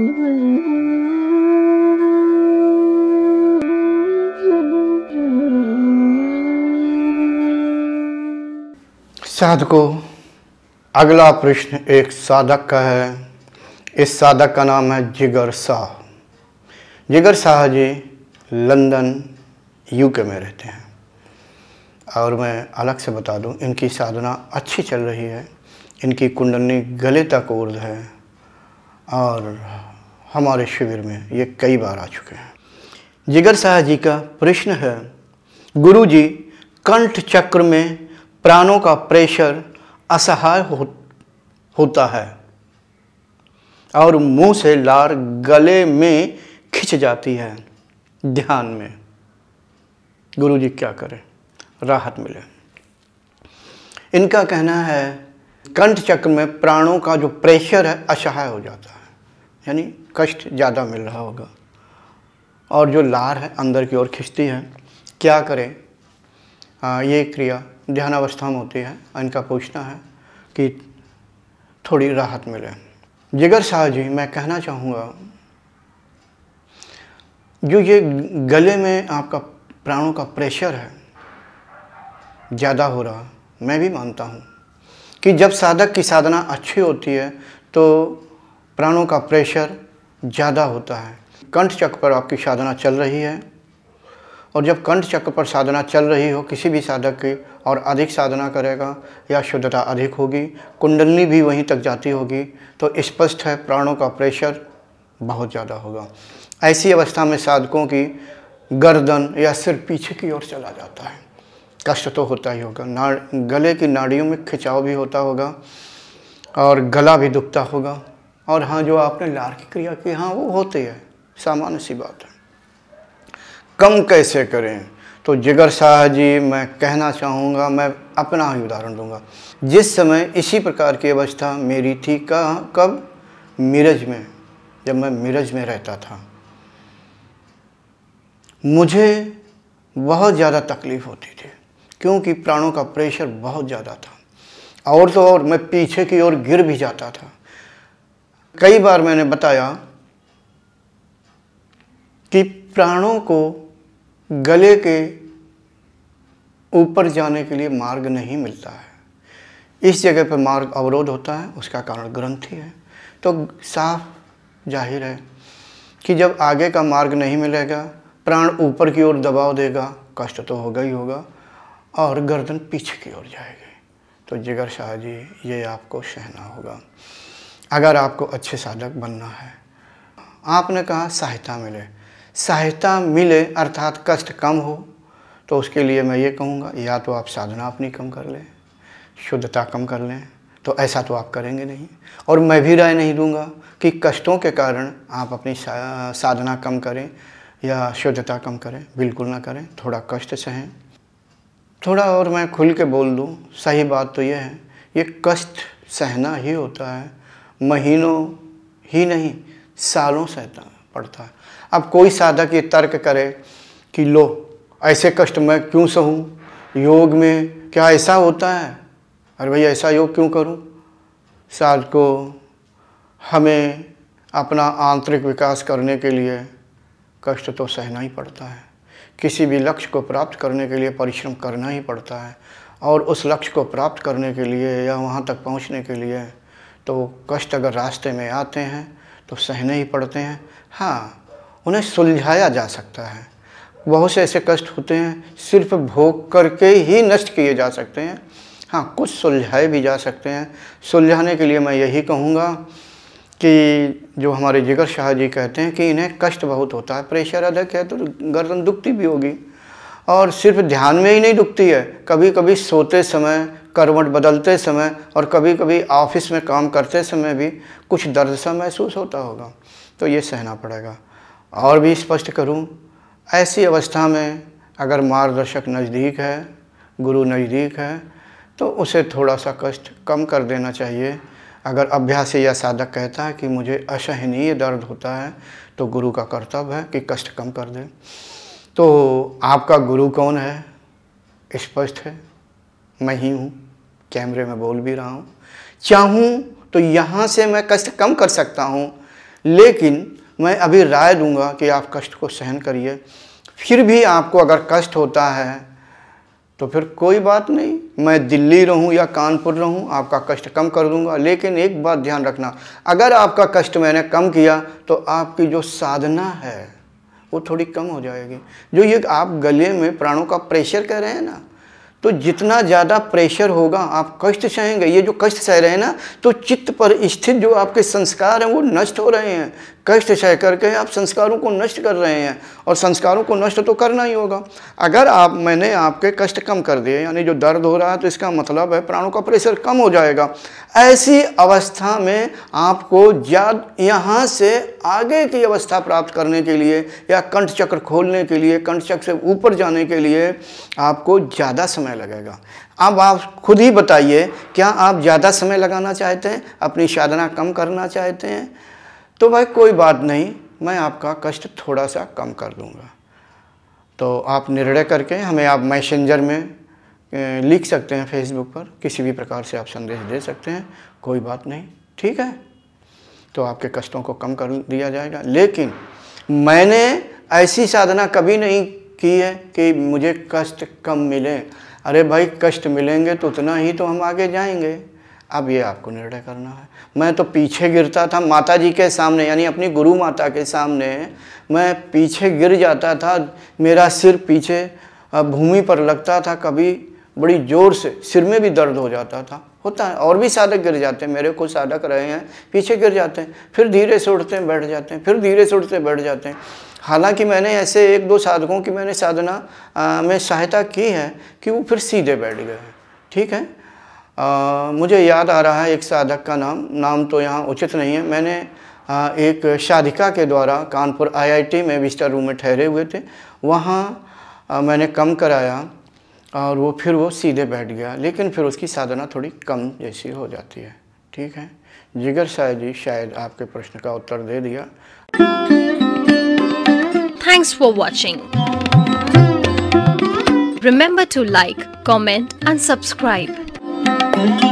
साधको अगला प्रश्न एक साधक का है इस साधक का नाम है जिगर शाह जिगर शाह जी लंदन यूके में रहते हैं और मैं अलग से बता दूं इनकी साधना अच्छी चल रही है इनकी कुंडली गले तक उर्द है और हमारे शिविर में ये कई बार आ चुके हैं जिगर शाह जी का प्रश्न है गुरु जी कंठ चक्र में प्राणों का प्रेशर असहाय हो, होता है और मुंह से लार गले में खिंच जाती है ध्यान में गुरु जी क्या करें राहत मिले इनका कहना है कंठ चक्र में प्राणों का जो प्रेशर है असहाय हो जाता है यानी कष्ट ज़्यादा मिल रहा होगा और जो लार है अंदर की ओर खिंचती है क्या करें आ, ये क्रिया ध्यान अवस्था में होती है इनका पूछना है कि थोड़ी राहत मिले जिगर शाह जी मैं कहना चाहूँगा जो ये गले में आपका प्राणों का प्रेशर है ज़्यादा हो रहा मैं भी मानता हूँ कि जब साधक की साधना अच्छी होती है तो प्राणों का प्रेशर ज़्यादा होता है कंठ चक्र पर आपकी साधना चल रही है और जब कंठ चक्र पर साधना चल रही हो किसी भी साधक की और अधिक साधना करेगा या शुद्धता अधिक होगी कुंडलनी भी वहीं तक जाती होगी तो स्पष्ट है प्राणों का प्रेशर बहुत ज़्यादा होगा ऐसी अवस्था में साधकों की गर्दन या सिर पीछे की ओर चला जाता है कष्ट तो होता ही होगा ना गले की नाड़ियों में खिंचाव भी होता होगा और गला भी दुखता होगा और हाँ जो आपने लार की क्रिया की हाँ वो होती है सामान्य सी बात है कम कैसे करें तो जिगर शाह जी मैं कहना चाहूँगा मैं अपना ही उदाहरण दूंगा जिस समय इसी प्रकार की अवस्था मेरी थी कहाँ कब मिरज में जब मैं मिरज में रहता था मुझे बहुत ज़्यादा तकलीफ़ होती थी क्योंकि प्राणों का प्रेशर बहुत ज़्यादा था और तो और मैं पीछे की ओर गिर भी जाता था कई बार मैंने बताया कि प्राणों को गले के ऊपर जाने के लिए मार्ग नहीं मिलता है इस जगह पर मार्ग अवरोध होता है उसका कारण ग्रंथि है तो साफ जाहिर है कि जब आगे का मार्ग नहीं मिलेगा प्राण ऊपर की ओर दबाव देगा कष्ट तो होगा ही होगा और गर्दन पीछे की ओर जाएगी तो जिगर शाह जी ये आपको सहना होगा अगर आपको अच्छे साधक बनना है आपने कहा सहायता मिले सहायता मिले अर्थात कष्ट कम हो तो उसके लिए मैं ये कहूँगा या तो आप साधना अपनी कम कर लें शुद्धता कम कर लें तो ऐसा तो आप करेंगे नहीं और मैं भी राय नहीं दूंगा कि कष्टों के कारण आप अपनी साधना कम करें या शुद्धता कम करें बिल्कुल ना करें थोड़ा कष्ट सहें थोड़ा और मैं खुल के बोल दूँ सही बात तो यह है ये कष्ट सहना ही होता है महीनों ही नहीं सालों सहता पड़ता है अब कोई साधक ये तर्क करे कि लो ऐसे कष्ट मैं क्यों सहूँ योग में क्या ऐसा होता है अरे भाई ऐसा योग क्यों करूँ साल को हमें अपना आंतरिक विकास करने के लिए कष्ट तो सहना ही पड़ता है किसी भी लक्ष्य को प्राप्त करने के लिए परिश्रम करना ही पड़ता है और उस लक्ष्य को प्राप्त करने के लिए या वहाँ तक पहुँचने के लिए तो कष्ट अगर रास्ते में आते हैं तो सहने ही पड़ते हैं हाँ उन्हें सुलझाया जा सकता है बहुत से ऐसे कष्ट होते हैं सिर्फ भोग करके ही नष्ट किए जा सकते हैं हाँ कुछ सुलझाए भी जा सकते हैं सुलझाने के लिए मैं यही कहूँगा कि जो हमारे जिगर शाह जी कहते हैं कि इन्हें कष्ट बहुत होता है प्रेशर अधिक है तो गर्दन दुखती भी होगी और सिर्फ ध्यान में ही नहीं दुखती है कभी कभी सोते समय करवट बदलते समय और कभी कभी ऑफिस में काम करते समय भी कुछ दर्द सा महसूस होता होगा तो ये सहना पड़ेगा और भी स्पष्ट करूं ऐसी अवस्था में अगर मार्गदर्शक नज़दीक है गुरु नज़दीक है तो उसे थोड़ा सा कष्ट कम कर देना चाहिए अगर अभ्यासी या साधक कहता है कि मुझे असहनीय दर्द होता है तो गुरु का कर्तव्य है कि कष्ट कम कर दें तो आपका गुरु कौन है स्पष्ट है मैं ही हूँ कैमरे में बोल भी रहा हूँ चाहूँ तो यहाँ से मैं कष्ट कम कर सकता हूँ लेकिन मैं अभी राय दूंगा कि आप कष्ट को सहन करिए फिर भी आपको अगर कष्ट होता है तो फिर कोई बात नहीं मैं दिल्ली रहूं या कानपुर रहूं आपका कष्ट कम कर दूंगा लेकिन एक बात ध्यान रखना अगर आपका कष्ट मैंने कम किया तो आपकी जो साधना है वो थोड़ी कम हो जाएगी जो ये आप गले में प्राणों का प्रेशर कह रहे हैं ना तो जितना ज़्यादा प्रेशर होगा आप कष्ट सहेंगे ये जो कष्ट सह रहे हैं ना तो चित्त पर स्थित जो आपके संस्कार हैं वो नष्ट हो रहे हैं कष्ट सह करके आप संस्कारों को नष्ट कर रहे हैं और संस्कारों को नष्ट तो करना ही होगा अगर आप मैंने आपके कष्ट कम कर दिए यानी जो दर्द हो रहा है तो इसका मतलब है प्राणों का प्रेशर कम हो जाएगा ऐसी अवस्था में आपको ज्यादा यहाँ से आगे की अवस्था प्राप्त करने के लिए या कंठ चक्र खोलने के लिए कंठ चक्र से ऊपर जाने के लिए आपको ज़्यादा समय लगेगा अब आप खुद ही बताइए क्या आप ज़्यादा समय लगाना चाहते हैं अपनी साधना कम करना चाहते हैं तो भाई कोई बात नहीं मैं आपका कष्ट थोड़ा सा कम कर दूंगा तो आप निर्णय करके हमें आप मैसेंजर में लिख सकते हैं फेसबुक पर किसी भी प्रकार से आप संदेश दे सकते हैं कोई बात नहीं ठीक है तो आपके कष्टों को कम कर दिया जाएगा लेकिन मैंने ऐसी साधना कभी नहीं की है कि मुझे कष्ट कम मिले अरे भाई कष्ट मिलेंगे तो उतना ही तो हम आगे जाएंगे अब ये आपको निर्णय करना है मैं तो पीछे गिरता था माता जी के सामने यानी अपनी गुरु माता के सामने मैं पीछे गिर जाता था मेरा सिर पीछे भूमि पर लगता था कभी बड़ी जोर से सिर में भी दर्द हो जाता था होता है और भी साधक गिर जाते हैं मेरे कुछ साधक रहे हैं पीछे गिर जाते हैं फिर धीरे से उठते हैं बैठ जाते हैं फिर धीरे से उठते बैठ जाते हैं हालांकि मैंने ऐसे एक दो साधकों की मैंने साधना आ, में सहायता की है कि वो फिर सीधे बैठ गए ठीक है आ, मुझे याद आ रहा है एक साधक का नाम नाम तो यहाँ उचित नहीं है मैंने आ, एक साधिका के द्वारा कानपुर आईआईटी में विस्टर रूम में ठहरे हुए थे वहाँ मैंने कम कराया और वो फिर वो सीधे बैठ गया लेकिन फिर उसकी साधना थोड़ी कम जैसी हो जाती है ठीक है जिगर शाह जी शायद आपके प्रश्न का उत्तर दे दिया thanks for watching remember to like comment and subscribe Thank you.